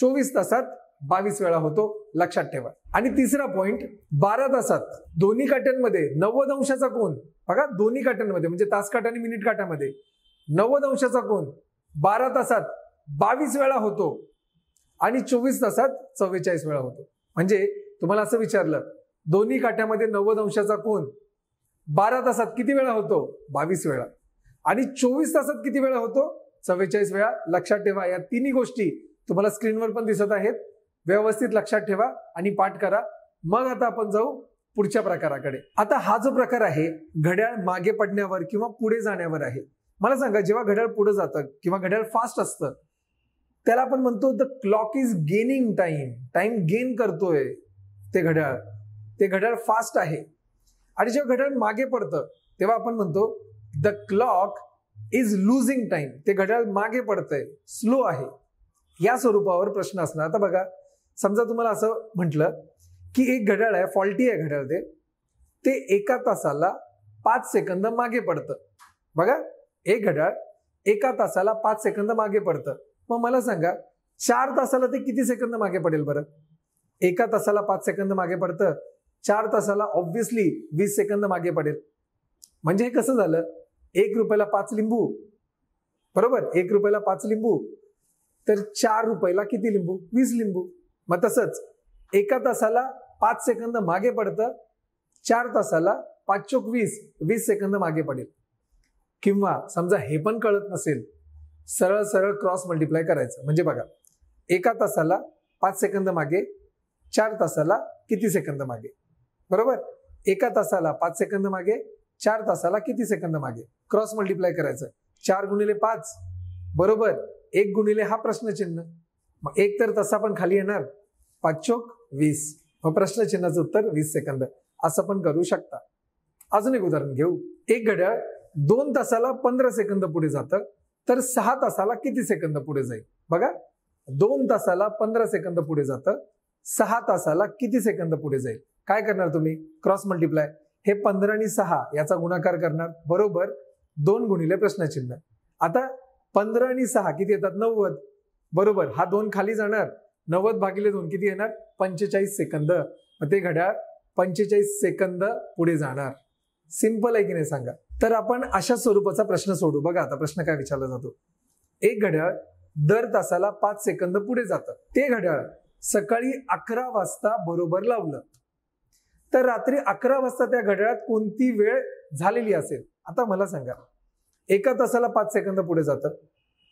चोवीस तासात बावीस वेळा होतो लक्षात ठेवा आणि तिसरा पॉइंट बारा तासात दोन्ही काट्यांमध्ये नव्वद अंशाचा कोण बघा दोन्ही काट्यांमध्ये म्हणजे तास काटा आणि मिनिट काट्यामध्ये नव्वद अंशाचा कोण बारा तासात बावीस वेळा होतो आणि चोवीस तासात चव्वेचाळीस वेळा होतो म्हणजे तुम्हाला असं विचारलं दोन्ही काठ्यामध्ये नव्वद अंशाचा कोण बारा तासात किती वेळा होतो बावीस वेळा आणि चोवीस तासात किती वेळा होतो चव्वेचाळीस वेळा लक्षात ठेवा या तिन्ही गोष्टी तुम्हाला स्क्रीनवर पण दिसत आहेत व्यवस्थित लक्षात ठेवा आणि पाठ करा मग आता आपण जाऊ पुढच्या प्रकाराकडे आता हा जो प्रकार आहे घड्याळ मागे पडण्यावर किंवा पुढे जाण्यावर आहे मला सांगा जेव्हा घड्याळ पुढे जातं किंवा घड्याळ फास्ट असतं त्याला आपण म्हणतो the clock is gaining time time gain करतोय ते घड्याळ ते घड्याळ फास्ट आहे आणि जेव्हा घड्याळ मागे पडतं तेव्हा आपण म्हणतो the clock is losing time ते घड्याळ मागे पडतंय स्लो आहे या स्वरूपावर प्रश्न असणार आता बघा समजा तुम्हाला असं म्हटलं की एक घड्याळ आहे फॉल्टी आहे घड्याळ ते ते एका तासाला पाच सेकंद मागे पडतं बघा एक घड्याळ एका तासाला पाच सेकंद मागे पडतं मग मला सांगा चार तासाला ते किती सेकंद मागे पडेल बरं एका तासाला पाच सेकंद मागे पडतं चार तासाला ऑब्व्हियसली वीस सेकंद मागे पडेल म्हणजे हे कसं झालं एक रुपयाला पाच लिंबू बरोबर एक रुपयाला पाच लिंबू तर चार रुपयाला किती लिंबू वीस लिंबू मग तसंच एका तासाला पाच सेकंद मागे पडतं चार तासाला पाच चोक वीस वीस सेकंद मागे पडेल किंवा समजा हे पण कळत नसेल सरळ सरळ क्रॉस मल्टिप्लाय करायचं म्हणजे बघा एका तासाला पाच सेकंद मागे चार तासाला किती सेकंद मागे बरोबर एका तासाला पाच सेकंद मागे चार तासाला किती सेकंद मागे क्रॉस मल्टिप्लाय करायचं चार गुणिले पाच बरोबर एक गुणिले हा प्रश्नचिन्ह मग एक तर तसा पण खाली येणार पाच चोक वीस मग प्रश्नचिन्हाचं उत्तर वीस सेकंद असं पण करू शकता अजून एक उदाहरण घेऊ एक घड्याळ दोन तासाला पंधरा सेकंद पुढे जातं तर सहा तासाला किती सेकंद पुढे जाईल बघा दोन तासाला पंधरा सेकंद पुढे जातं सहा तासाला किती सेकंद पुढे जाईल काय करणार तुम्ही क्रॉस मल्टिप्लाय हे पंधरा आणि सहा याचा गुणाकार करणार बरोबर दोन गुणिले प्रश्नचिन्ह आता पंधरा आणि सहा किती येतात नव्वद बरोबर हा दोन खाली जाणार नव्वद भागिले दोन किती येणार पंचेचाळीस सेकंद मग ते घड्याळ पंचेचाळीस सेकंद पुढे जाणार सिंपल आहे की नाही सांगा तर आपण अशा स्वरूपाचा प्रश्न सोडू बघा आता प्रश्न काय विचारला जातो एक घड्याळ दर तासाला पाच सेकंद पुढे जातं ते घड्याळ सकाळी अकरा वाजता बरोबर लावलं तर रात्री अकरा वाजता त्या घड्याळात कोणती वेळ झालेली असेल आता मला सांगा एका तासाला पाच सेकंद पुढे जातं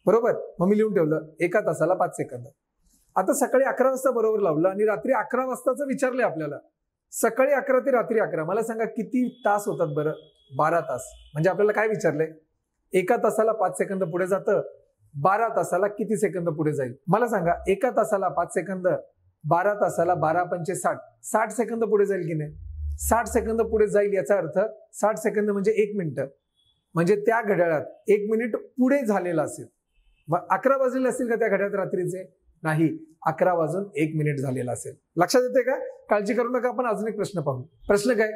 बरोबर मग मी लिहून ठेवलं एका तासाला पाच सेकंद आता सकाळी अकरा वाजता बरोबर लावलं आणि रात्री अकरा वाजताचं विचारलंय आपल्याला सकाळी अकरा ते रात्री अकरा मला सांगा किती तास होतात बरं बारा तास म्हणजे आपल्याला काय विचारलंय एका तासाला पाच सेकंद पुढे जातं बारा तासाला किती सेकंद पुढे जाईल मला सांगा एका तासाला पाच सेकंद बारा तासाला बारा पंचे साठ साठ सेकंद पुढे जाईल की नाही साठ सेकंद पुढे जाईल याचा अर्थ साठ सेकंद म्हणजे एक मिनिट म्हणजे त्या घड्याळात एक मिनिट पुढे झालेला असेल अकरा वाजलेले असतील का त्या घड्याळात रात्रीचे नाही अकरा वाजून एक मिनिट झालेला असेल लक्षात येते का काळजी करू नका आपण अजून एक प्रश्न पाहू प्रश्न काय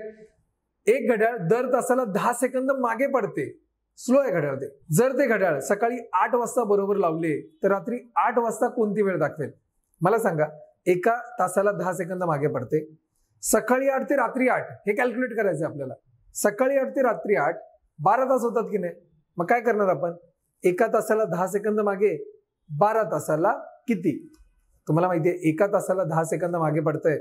एक घड्याळ दर तासाला दहा सेकंद मागे पडते स्लो आहे घड्याळ ते जर ते घड्याळ सकाळी आठ वाजता बरोबर लावले तर रात्री आठ वाजता कोणती वेळ दाखवेल मला सांगा एका तासाला दहा सेकंद मागे पडते सकाळी आठ ते रात्री आठ हे कॅल्क्युलेट करायचं आपल्याला सकाळी आठ ते रात्री आठ बारा तास होतात की नाही मग काय करणार आपण एका तासाला दहा सेकंद मागे बारा तासाला किती तुम्हाला माहिती आहे एका तासाला दहा सेकंद मागे पडतंय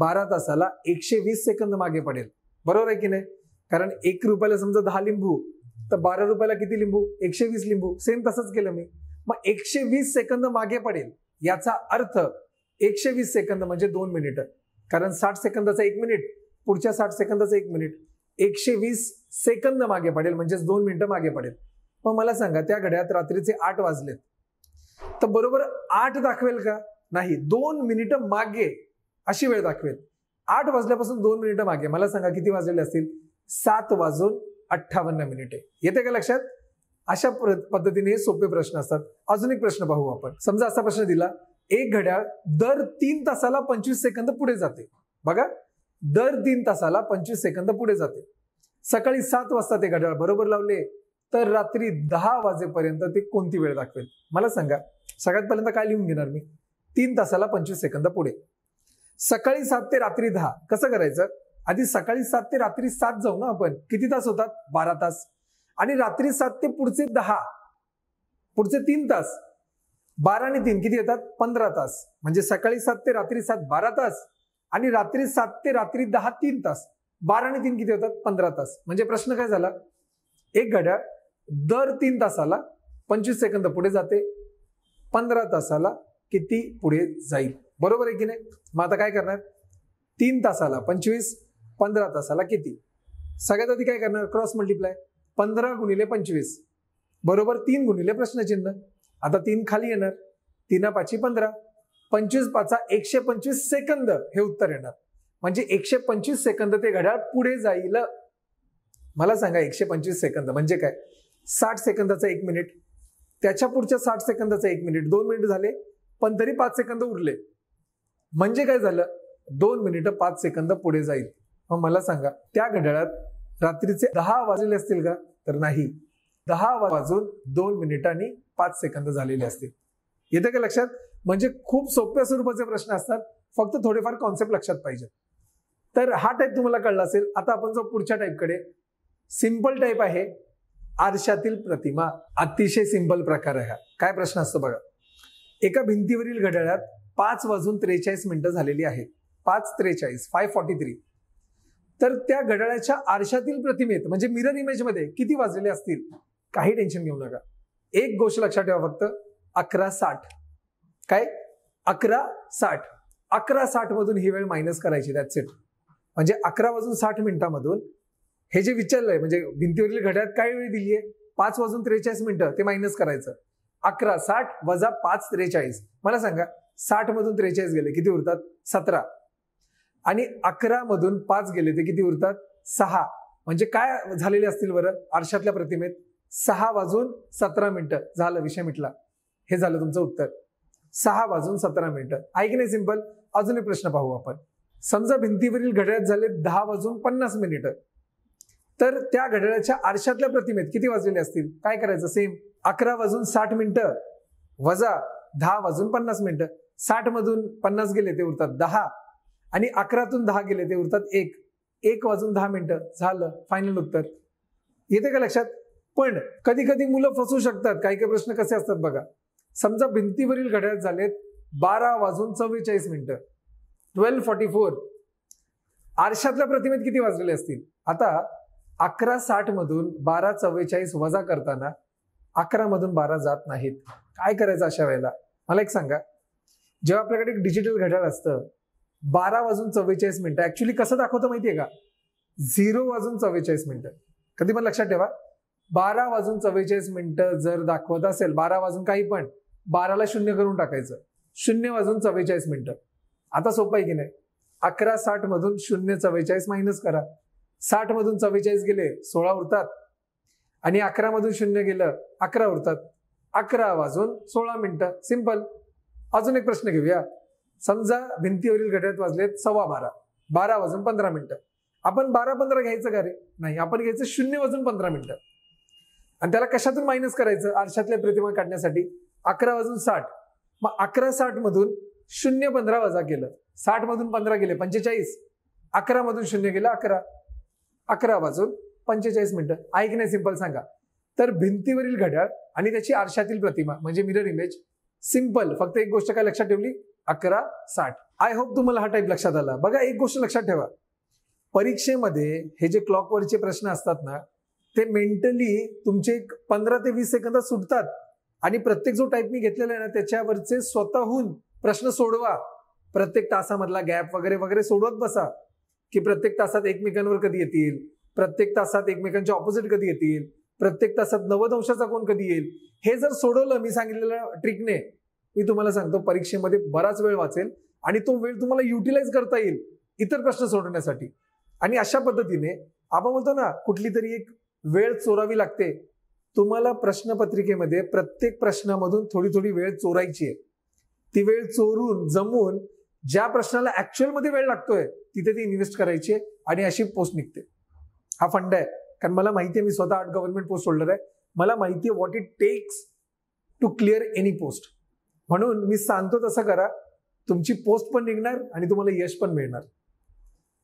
बारा तासाला एकशे वीस सेकंद मागे पडेल बरोबर आहे की नाही कारण एक रुपयाला समजा दहा लिंबू तर बारा रुपयाला किती लिंबू एकशे वीस लिंबू सेम तसंच केलं मी मग एकशे वीस सेकंद मागे पडेल याचा अर्थ एकशे वीस सेकंद म्हणजे दोन मिनिट कारण साठ सेकंदाचा एक मिनिट पुढच्या साठ सेकंदाचा एक मिनिट एकशे वीस सेकंद मागे पडेल म्हणजेच दोन मिनिटं मागे पडेल मग मला सांगा त्या घड्यात रात्रीचे आठ वाजलेत तर बरोबर आठ दाखवेल का नाही दोन मिनिटं मागे अशी वेळ दाखवेल आठ वाजल्यापासून दोन मिनिटं मागे मला सांगा किती वाजलेले असतील सात वाजून अठ्ठावन्न मिनिटे येते का लक्षात अशा पद्धतीने हे सोपे प्रश्न असतात अजून एक प्रश्न पाहू आपण समजा असा प्रश्न दिला एक घड्याळ दर तीन तासाला पंचवीस सेकंद पुढे जाते बघा दर तीन तासाला पंचवीस सेकंद पुढे जाते सकाळी सात वाजता ते घड्याळ बरोबर लावले तर रात्री दहा वाजेपर्यंत ते कोणती वेळ दाखवेल मला सांगा सगळ्यात पर्यंत काय लिहून घेणार मी तीन तासाला पंचवीस सेकंद पुढे सकाळी सात ते रात्री दहा कसं करायचं आधी सकाळी सात ते रात्री सात जाऊ ना आपण किती तास होतात बारा तास आणि रात्री सात ते पुढचे दहा पुढचे तीन तास बारा आणि तीन किती येतात पंधरा तास म्हणजे सकाळी सात ते रात्री सात बारा तास आणि रात्री सात ते रात्री दहा तीन तास बारा आणि तीन किती होतात पंधरा तास म्हणजे प्रश्न काय झाला एक घड्याळ दर तीन तासाला पंचवीस सेकंद पुढे जाते पंधरा तासाला किती पुढे जाईल बरोबर आहे की नाही मग आता काय करणार तीन तासाला पंचवीस पंधरा तासाला किती सगळ्यात आधी काय करणार क्रॉस मल्टिप्लाय पंधरा गुणिले पंचवीस बरोबर तीन गुणिले प्रश्नचिन्ह आता तीन खाली येणार तीना पाची पंधरा पंचवीस पाचा एकशे पंचवीस सेकंद हे उत्तर येणार म्हणजे एकशे पंचवीस सेकंद ते घड्याळ पुढे जाईल मला सांगा एकशे पंचवीस सेकंद म्हणजे काय साठ सेकंदाचा एक मिनिट त्याच्या पुढच्या साठ सेकंदाचा एक मिनिट दोन मिनिट झाले पण तरी पाच सेकंद उरले म्हणजे काय झालं दोन मिनिटं पाच सेकंद पुढे जाईल मग मला सांगा त्या घड्याळात रात्रीचे दहा वाजलेले असतील का तर नाही दहा वाजून दोन मिनिटांनी पाच सेकंद झालेले असतील येते का लक्षात म्हणजे खूप सोप्या स्वरूपाचे प्रश्न असतात फक्त थोडेफार कॉन्सेप्ट लक्षात पाहिजे तर हा टाईप तुम्हाला कळला असेल आता आपण जो पुढच्या टाईपकडे सिंपल टाईप आहे आरशातील प्रतिमा अतिशय सिंपल प्रकार आहे हा काय प्रश्न असतो बघा एका भिंतीवरील घड्याळात पाच वाजून त्रेचाळीस मिनिटं झालेली आहेत पाच त्रेचाळीस फाय फॉर्टी थ्री तर त्या घड्याळाच्या आरशातील प्रतिमेत म्हणजे मिरर इमेजमध्ये किती वाजलेले असतील काही टेन्शन घेऊ नका एक गोष्ट लक्षात ठेवा फक्त अकरा साठ काय अकरा साठ अकरा साठ मधून ही वेळ मायनस करायची दॅट्स इट म्हणजे अकरा वाजून साठ मिनिटांमधून हे जे विचारलंय म्हणजे भिंतीवरील घड्याळात काय वेळ दिलीये पाच वाजून त्रेचाळीस मिनिटं ते मायनस करायचं अकरा साठ वजा पाच त्रेचाळीस मला सांगा मधून त्रेचाळीस गेले किती उरतात सतरा आणि मधून पाच गेले ते किती उरतात सहा म्हणजे काय झालेले असतील बरं आरशातल्या प्रतिमेत सहा वाजून सतरा मिनिटं झालं विषय मिटला हे झालं तुमचं उत्तर सहा वाजून सतरा मिनिटं ऐकणे सिम्पल अजून एक प्रश्न पाहू आपण समजा भिंतीवरील घड्याळ झाले दहा वाजून पन्नास मिनिटं तर त्या घड्याळाच्या आरशातल्या प्रतिमेत किती वाजलेले असतील काय करायचं सेम अकरा वाजून साठ मिनिटं वजा दहा वाजून पन्नास मिनिटं साठ मधून पन्नास गेले ते उरतात दहा आणि अकरातून दहा गेले ते उरतात एक एक वाजून दहा मिनिटं झालं फायनल उत्तर येते का लक्षात पण कधी कधी मुलं फसू शकतात काही काही प्रश्न कसे असतात बघा समजा भिंतीवरील घड्याळ झालेत बारा वाजून चव्वेचाळीस मिनिट ट्वेल्व फॉर्टी फोर आरशातल्या प्रतिमेत किती वाजलेले असतील आता अकरा साठ मधून बारा चव्वेचाळीस वजा करताना मधून बारा जात नाहीत काय करायचं अशा वेळेला मला एक सांगा जेव्हा आपल्याकडे एक डिजिटल घड्याळ असतं बारा वाजून चव्वेचाळीस मिनिटं ऍक्च्युली कसं दाखवतं माहितीये का झिरो वाजून चव्वेचाळीस मिनिटं कधी पण लक्षात ठेवा बारा वाजून चव्वेचाळीस मिनिटं जर दाखवत असेल बारा वाजून काही पण बाराला शून्य करून टाकायचं शून्य वाजून चव्वेचाळीस मिनिटं आता सोपं आहे की नाही अकरा साठ मधून शून्य चव्वेचाळीस मायनस करा साठ मधून चव्वेचाळीस गेले सोळा उरतात आणि अकरामधून शून्य गेलं अकरा उरतात अकरा वाजून सोळा मिनिटं सिंपल अजून एक प्रश्न घेऊया समजा भिंतीवरील घड्यात वाजलेत सव्वा बारा बारा वाजून पंधरा मिनिटं आपण बारा पंधरा घ्यायचं का रे नाही आपण घ्यायचं शून्य वाजून पंधरा मिनिटं आणि त्याला कशातून मायनस करायचं आरशातल्या प्रतिमा काढण्यासाठी अकरा वाजून साठ मग अकरा साठ मधून शून्य पंधरा वजा केलं साठ मधून पंधरा गेले पंचेचाळीस अकरा मधून शून्य गेलं अकरा अकरा वाजून पंचेचाळीस मिनिटं ऐक नाही सिंपल सांगा तर भिंतीवरील घड्याळ आणि त्याची आरशातील प्रतिमा म्हणजे मिरर इमेज सिंपल फक्त एक गोष्ट काय लक्षात ठेवली अकरा साठ आय होप तुम्हाला हा टाईप लक्षात आला बघा एक गोष्ट लक्षात ठेवा परीक्षेमध्ये हे जे क्लॉकवरचे प्रश्न असतात ना ते मेंटली तुमचे एक पंधरा ते वीस सेकंदात सुटतात आणि प्रत्येक जो टाईप मी घेतलेला आहे ना त्याच्यावरचे स्वतःहून प्रश्न सोडवा प्रत्येक तासामधला गॅप वगैरे वगैरे सोडवत बसा की प्रत्येक तासात एकमेकांवर कधी येतील प्रत्येक तासात एकमेकांच्या ऑपोजिट कधी येतील प्रत्येक तासात नव्वद अंशाचा कोण कधी येईल हे जर सोडवलं मी सांगितलेल्या ट्रिकने मी तुम्हाला सांगतो परीक्षेमध्ये बराच वेळ वाचेल आणि तो वेळ तुम्हाला युटिलाइज करता येईल इतर प्रश्न सोडवण्यासाठी आणि अशा पद्धतीने आपण बोलतो ना कुठली तरी एक वेळ चोरावी लागते तुम्हाला प्रश्नपत्रिकेमध्ये प्रत्येक प्रश्नामधून थोडी थोडी वेळ चोरायची आहे ती वेळ चोरून जमून ज्या प्रश्नाला ऍक्च्युअलमध्ये वेळ लागतोय तिथे ती इन्व्हेस्ट करायची आणि अशी पोस्ट निघते हा फंड आहे कारण मला माहिती आहे मी स्वतः आठ गव्हर्नमेंट पोस्ट होल्डर आहे मला माहिती आहे what it takes to clear any post म्हणून मी सांगतो तसं करा तुमची पोस्ट पण निघणार आणि तुम्हाला यश पण मिळणार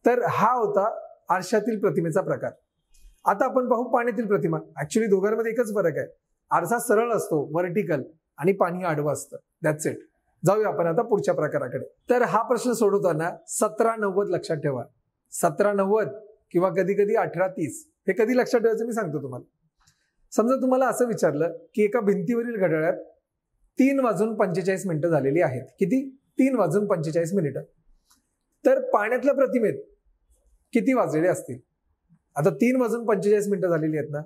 तर हा होता आरशातील प्रतिमेचा प्रकार आता आपण पाहू पाण्यातील प्रतिमा ऍक्च्युली दोघांमध्ये एकच फरक आहे आरसा सरळ असतो व्हर्टिकल आणि पाणी आडवं असतं दॅट्स इट जाऊया आपण आता पुढच्या प्रकाराकडे तर हा प्रश्न सोडवताना सतरा नव्वद लक्षात ठेवा सतरा नव्वद किंवा कधी कधी अठरा तीस हे कधी लक्षात ठेवायचं मी सांगतो तुम्हाला समजा तुम्हाला असं विचारलं की एका भिंतीवरील घड्याळात तीन वाजून पंचेचाळीस मिनिटं झालेली आहेत किती तीन वाजून पंचेचाळीस मिनिटं तर पाण्यातल्या प्रतिमेत किती वाजलेले असतील आता तीन वाजून पंचेचाळीस मिनिटं झालेली आहेत ना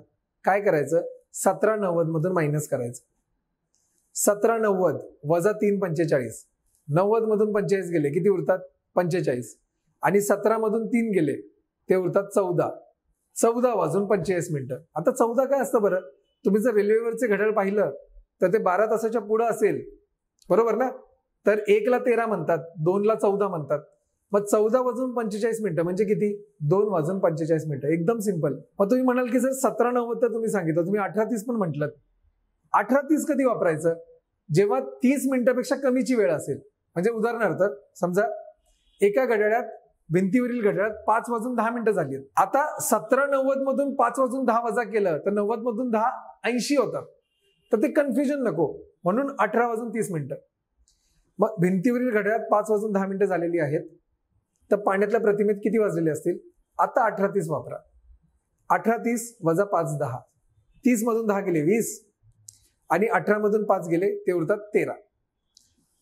काय करायचं सतरा नव्वद मधून मायनस करायचं सतरा नव्वद वजा तीन पंचेचाळीस नव्वद मधून पंचेचाळीस गेले किती उरतात पंचेचाळीस आणि सतरा मधून तीन गेले ते उरतात चौदा चौदा वाजून पंचेचाळीस मिनिटं आता चौदा काय असतं बरं तुम्ही जर रेल्वेवरचे घड्याळ पाहिलं तर ते बारा तासाच्या पुढं असेल बरोबर ना तर एकला तेरा म्हणतात दोनला चौदा म्हणतात मग चौदा वाजून पंचेचाळीस मिनिटं म्हणजे किती दोन वाजून पंचेचाळीस मिनिटं एकदम सिंपल मग तुम्ही म्हणाल की जर सतरा नव्वद तर तुम्ही सांगितलं तुम्ही अठरा तीस पण म्हटलं अठरा तीस कधी वापरायचं जेव्हा तीस मिनिटापेक्षा कमीची वेळ असेल म्हणजे उदाहरणार्थ समजा एका घड्याळ्यात भिंतीवरील घड्याळात पाच वाजून दहा मिनिटं झाली आता सतरा नव्वद मधून पाच वाजून दहा वजा केलं तर नव्वद मधून दहा ऐंशी होतात तर ते कन्फ्युजन नको म्हणून अठरा वाजून तीस मिनिटं मग भिंतीवरील घड्याळात पाच वाजून दहा मिनिटं झालेली आहेत तर पाण्यातल्या प्रतिमेत किती वाजलेले असतील आता अठरा तीस वापरा अठरा तीस वजा पाच दहा तीस मधून दहा गेले वीस आणि अठरा मधून पाच गेले ते उरतात तेरा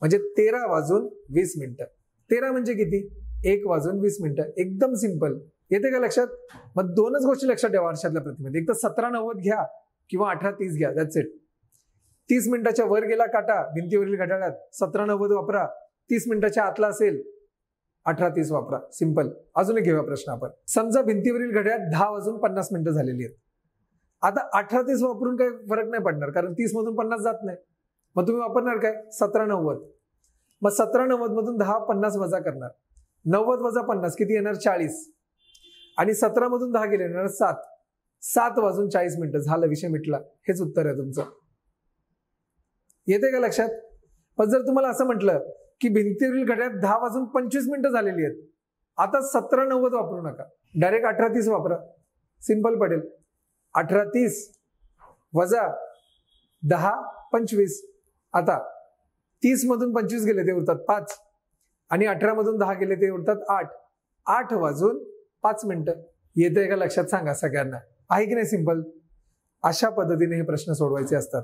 म्हणजे तेरा वाजून वीस मिनिटं तेरा म्हणजे किती एक वाजून वीस मिनिटं एकदम सिंपल येते का लक्षात मग दोनच गोष्टी लक्षात ठेवा वर्षातल्या प्रतिमध्ये एक तर सतरा नव्वद घ्या किंवा अठरा तीस घ्या दॅट्स इट तीस मिनिटाच्या वर गेला काटा भिंतीवरील घड्याळ्यात सतरा नव्वद वापरा तीस मिनिटाच्या आतला असेल अठरा तीस वापरा सिंपल अजून घेऊया प्रश्न आपण समजा भिंतीवरील घड्याळात दहा वाजून पन्नास मिनिटं झालेली आहेत आता अठरा तीस वापरून काही फरक नाही पडणार कारण तीस मधून पन्नास जात नाही मग तुम्ही वापरणार काय सतरा नव्वद मग सतरा नव्वद मधून दहा पन्नास वजा करणार नव्वद वजा पन्नास किती येणार चाळीस आणि मधून दहा गेले येणार सात सात वाजून चाळीस मिनिटं झालं विषय मिटला हेच उत्तर आहे तुमचं येते का लक्षात पण जर तुम्हाला असं म्हटलं की भिंतीवरील घड्यात दहा वाजून पंचवीस मिनिटं झालेली आहेत आता सतरा नव्वद वापरू नका डायरेक्ट अठरा तीस वापरा सिंपल पडेल अठरा तीस वजा दहा पंचवीस आता तीस मधून पंचवीस गेले ते उरतात पाच आणि अठरामधून दहा केले ते उरतात आठ आठ वाजून पाच मिनटं येते का लक्षात सांगा सगळ्यांना आहे की नाही सिंपल अशा पद्धतीने हे प्रश्न सोडवायचे असतात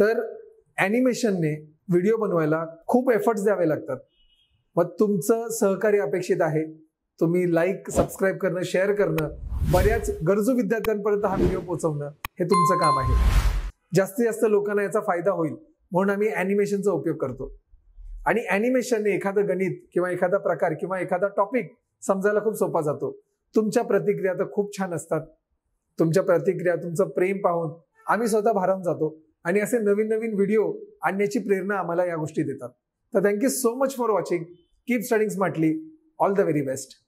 तर ॲनिमेशनने व्हिडिओ बनवायला खूप एफर्ट्स द्यावे लागतात मग तुमचं सहकार्य अपेक्षित आहे तुम्ही लाईक सबस्क्राईब करणं शेअर करणं बऱ्याच गरजू विद्यार्थ्यांपर्यंत हा व्हिडिओ पोहोचवणं हे तुमचं काम आहे जास्तीत जास्त लोकांना याचा फायदा होईल म्हणून आम्ही ॲनिमेशनचा उपयोग करतो आणि अॅनिमेशनने एखादं गणित किंवा एखादा प्रकार किंवा एखादा टॉपिक समजायला खूप सोपा जातो तुमच्या प्रतिक्रिया तर खूप छान असतात तुमच्या प्रतिक्रिया तुमचं प्रेम पाहून आम्ही स्वतः भारावून जातो आणि असे नवीन नवीन व्हिडिओ आणण्याची प्रेरणा आम्हाला या गोष्टी देतात तर thank you so much for watching keep studying smartly all the very best